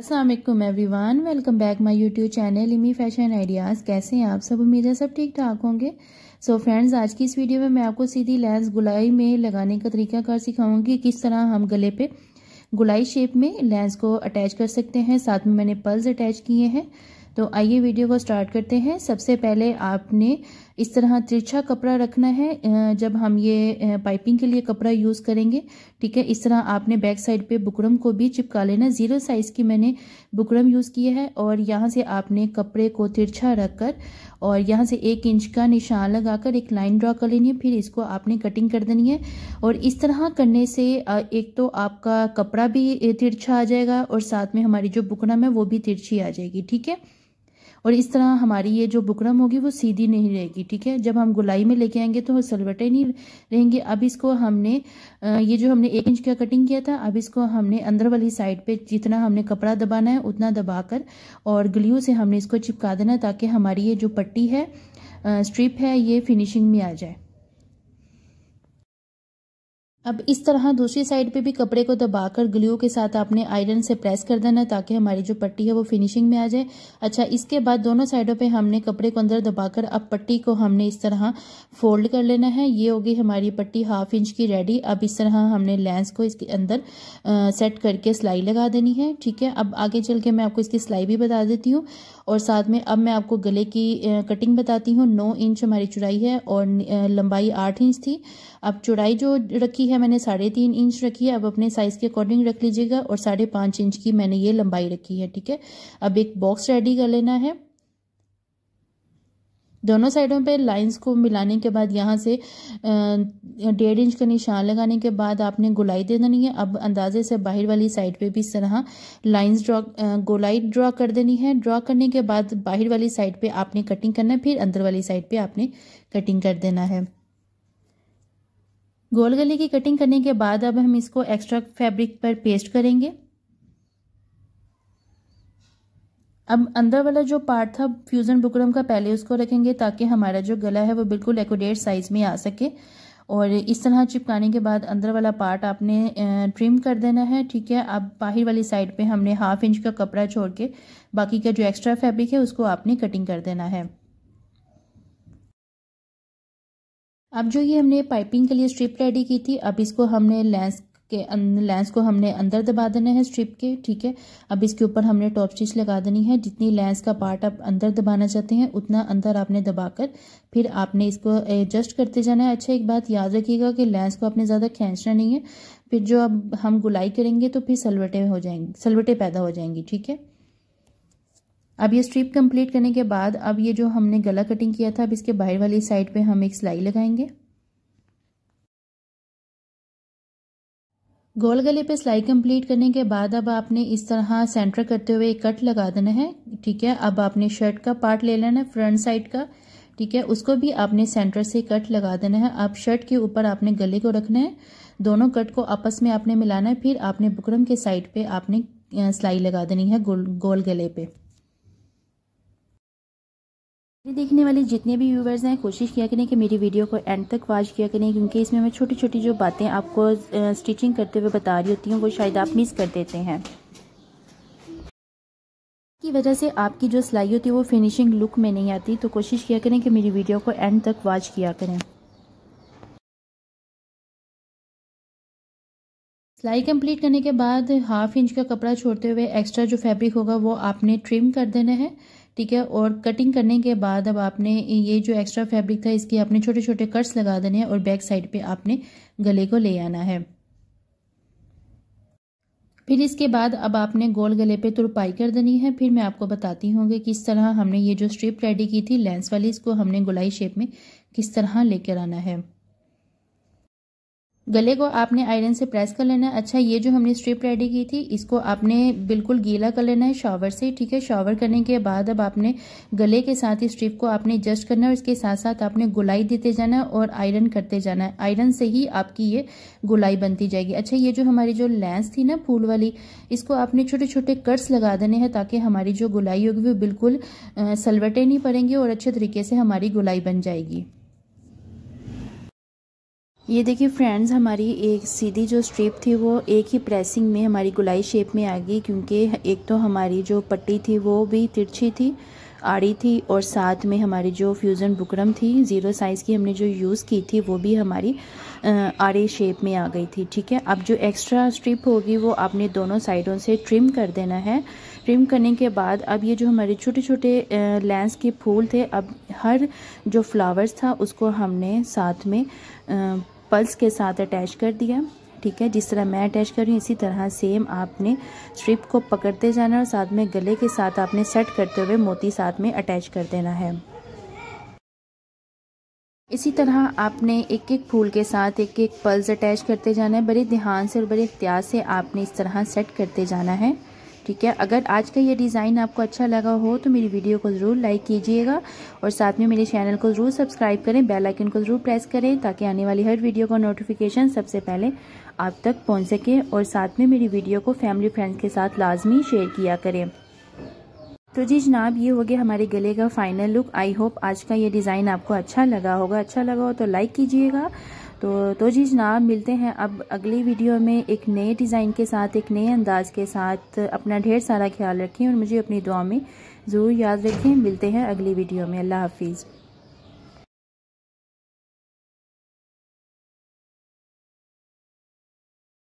Aslam every one welcome back my YouTube channel इमी fashion ideas कैसे हैं आप सब उम्मीद है सब ठीक ठाक होंगे सो so फ्रेंड्स आज की इस वीडियो में मैं आपको सीधी लेंस गुलाई में लगाने का तरीका कर सिखाऊंगी किस तरह हम गले पे गुलाई शेप में लेंस को अटैच कर सकते हैं साथ में मैंने पल्स अटैच किए हैं तो आइए वीडियो को स्टार्ट करते हैं सबसे पहले आपने इस तरह तिरछा कपड़ा रखना है जब हम ये पाइपिंग के लिए कपड़ा यूज़ करेंगे ठीक है इस तरह आपने बैक साइड पे बुकरम को भी चिपका लेना ज़ीरो साइज़ की मैंने बुकरम यूज़ किया है और यहाँ से आपने कपड़े को तिरछा रख कर और यहाँ से एक इंच का निशान लगाकर एक लाइन ड्रा कर लेनी है फिर इसको आपने कटिंग कर देनी है और इस तरह करने से एक तो आपका कपड़ा भी तिरछा आ जाएगा और साथ में हमारी जो बुकरम है वो भी तिरछी आ जाएगी ठीक है और इस तरह हमारी ये जो बुकरम होगी वो सीधी नहीं रहेगी ठीक है जब हम गुलाई में लेके आएंगे तो सलवटे नहीं रहेंगे अब इसको हमने ये जो हमने एक इंच का कटिंग किया था अब इसको हमने अंदर वाली साइड पे जितना हमने कपड़ा दबाना है उतना दबाकर और ग्लू से हमने इसको चिपका देना ताकि हमारी ये जो पट्टी है स्ट्रिप है ये फिनिशिंग में आ जाए अब इस तरह दूसरी साइड पे भी कपड़े को दबाकर ग्लू के साथ आपने आयरन से प्रेस कर देना ताकि हमारी जो पट्टी है वो फिनिशिंग में आ जाए अच्छा इसके बाद दोनों साइडों पे हमने कपड़े को अंदर दबाकर अब पट्टी को हमने इस तरह फोल्ड कर लेना है ये होगी हमारी पट्टी हाफ इंच की रेडी अब इस तरह हमने लेंस को इसके अंदर आ, सेट करके सिलाई लगा देनी है ठीक है अब आगे चल के मैं आपको इसकी सिलाई भी बता देती हूँ और साथ में अब मैं आपको गले की कटिंग बताती हूँ नौ इंच हमारी चुड़ाई है और लंबाई आठ इंच थी अब चुड़ाई जो रखी है मैंने साढ़े तीन इंच रखी है अब अपने साइज़ के अकॉर्डिंग रख लीजिएगा और साढ़े पांच इंच की मैंने ये लंबाई रखी है ठीक है अब एक बॉक्स रेडी कर लेना है दोनों साइडों पे लाइंस को मिलाने के बाद यहाँ से डेढ़ इंच का निशान लगाने के बाद आपने गोलाई दे देनी है अब अंदाजे से बाहर वाली साइड पे भी इस तरह लाइंस ड्रॉ गोलाई ड्रॉ कर देनी है ड्रॉ करने के बाद बाहर वाली साइड पे आपने कटिंग करना है फिर अंदर वाली साइड पे आपने कटिंग कर देना है गोल गले की कटिंग करने के बाद अब हम इसको एक्स्ट्रा फैब्रिक पर पेस्ट करेंगे अब अंदर वाला जो पार्ट था फ्यूज़न बुकरम का पहले उसको रखेंगे ताकि हमारा जो गला है वो बिल्कुल एकोडेट साइज़ में आ सके और इस तरह चिपकाने के बाद अंदर वाला पार्ट आपने ट्रिम कर देना है ठीक है अब बाहर वाली साइड पे हमने हाफ इंच का कपड़ा छोड़ के बाकी का जो एक्स्ट्रा फैब्रिक है उसको आपने कटिंग कर देना है अब जो ये हमने पाइपिंग के लिए स्ट्रिप रेडी की थी अब इसको हमने लेंस के अं, लेंस को हमने अंदर दबा देना है स्ट्रिप के ठीक है अब इसके ऊपर हमने टॉप स्टिच लगा देनी है जितनी लेंस का पार्ट आप अंदर दबाना चाहते हैं उतना अंदर आपने दबाकर फिर आपने इसको एडजस्ट करते जाना है अच्छा एक बात याद रखिएगा कि लेंस को आपने ज़्यादा खींचना नहीं है फिर जो अब हम गुलाई करेंगे तो फिर सलवटे हो जाएंगे सलवटे पैदा हो जाएंगी ठीक है अब ये स्ट्रिप कंप्लीट करने के बाद अब ये जो हमने गला कटिंग किया था अब इसके बाहर वाली साइड पे हम एक सिलाई लगाएंगे गोल गले पे सिलाई कंप्लीट करने के बाद अब आपने इस तरह सेंटर करते हुए एक कट लगा देना है ठीक है अब आपने शर्ट का पार्ट ले लेना है फ्रंट साइड का ठीक है उसको भी आपने सेंटर से कट लगा देना है आप शर्ट के ऊपर आपने गले को रखना है दोनों कट को आपस में आपने मिलाना है फिर आपने बुकरम के साइड पे आपने सिलाई लगा देनी है गोल गोल गले पे मेरे देखने वाले जितने भी व्यूवर्स हैं कोशिश किया करें कि मेरी वीडियो को एंड तक वॉच किया करें क्योंकि इसमें मैं छोटी छोटी जो बातें आपको स्टिचिंग करते हुए बता रही होती हूँ वो शायद आप मिस कर देते हैं की वजह से आपकी जो सिलाई होती है वो फिनिशिंग लुक में नहीं आती तो कोशिश किया करें कि मेरी वीडियो को एंड तक वॉच किया करें सिलाई कंप्लीट करने के बाद हाफ इंच का कपड़ा छोड़ते हुए एक्स्ट्रा जो फैब्रिक होगा वो आपने ट्रिम कर देना है ठीक है और कटिंग करने के बाद अब आपने ये जो एक्स्ट्रा फैब्रिक था इसके आपने छोटे छोटे कट्स लगा देने हैं और बैक साइड पे आपने गले को ले आना है फिर इसके बाद अब आपने गोल गले पे तुरपाई कर देनी है फिर मैं आपको बताती हूँ कि किस तरह हमने ये जो स्ट्रिप रेडी की थी लेंस वाली इसको हमने गुलाई शेप में किस तरह लेकर आना है गले को आपने आयरन से प्रेस कर लेना है अच्छा ये जो हमने स्ट्रिप रेडी की थी इसको आपने बिल्कुल गीला कर लेना है शॉवर से ठीक है शॉवर करने के बाद अब आपने गले के साथ ही स्ट्रिप को आपने एडजस्ट करना है और इसके साथ साथ आपने गुलाई देते जाना है और आयरन करते जाना है आयरन से ही आपकी ये गुलाई बनती जाएगी अच्छा ये जो हमारी जो लेंस थी ना फूल वाली इसको आपने छोटे छोटे कट्स लगा देने हैं ताकि हमारी जो गुलाई होगी वो बिल्कुल सलवटे नहीं पड़ेंगी और अच्छे तरीके से हमारी गुलाई बन जाएगी ये देखिए फ्रेंड्स हमारी एक सीधी जो स्ट्रिप थी वो एक ही प्रेसिंग में हमारी गुलाई शेप में आ गई क्योंकि एक तो हमारी जो पट्टी थी वो भी तिरछी थी आड़ी थी और साथ में हमारी जो फ्यूज़न बुकरम थी ज़ीरो साइज़ की हमने जो यूज़ की थी वो भी हमारी आड़ी शेप में आ गई थी ठीक है अब जो एक्स्ट्रा स्ट्रिप होगी वो आपने दोनों साइडों से ट्रिम कर देना है ट्रिम करने के बाद अब ये जो हमारे छोटे छोटे लेंस के फूल थे अब हर जो फ्लावर्स था उसको हमने साथ में पल्स के साथ अटैच कर दिया ठीक है जिस तरह मैं अटैच कर रही हूँ इसी तरह सेम आपने स्ट्रिप को पकड़ते जाना और साथ में गले के साथ आपने सेट करते हुए मोती साथ में अटैच कर देना है इसी तरह आपने एक एक फूल के साथ एक एक पल्स अटैच करते जाना है बड़े ध्यान से और बड़े इख्तियार से आपने इस तरह सेट करते जाना है ठीक है अगर आज का ये डिज़ाइन आपको अच्छा लगा हो तो मेरी वीडियो को ज़रूर लाइक कीजिएगा और साथ में मेरे चैनल को ज़रूर सब्सक्राइब करें बेल आइकन को ज़रूर प्रेस करें ताकि आने वाली हर वीडियो का नोटिफिकेशन सबसे पहले आप तक पहुँच सके और साथ में मेरी वीडियो को फैमिली फ्रेंड्स के साथ लाजमी शेयर किया करें तो जी जनाब ये हो गया हमारे गले का फाइनल लुक आई होप आज का ये डिज़ाइन आपको अच्छा लगा होगा अच्छा लगा हो तो लाइक कीजिएगा तो तो जी जनाब मिलते हैं अब अगली वीडियो में एक नए डिज़ाइन के साथ एक नए अंदाज के साथ अपना ढेर सारा ख्याल रखें और मुझे अपनी दुआ में ज़रूर याद रखें मिलते हैं अगली वीडियो में अल्लाह हाफिज़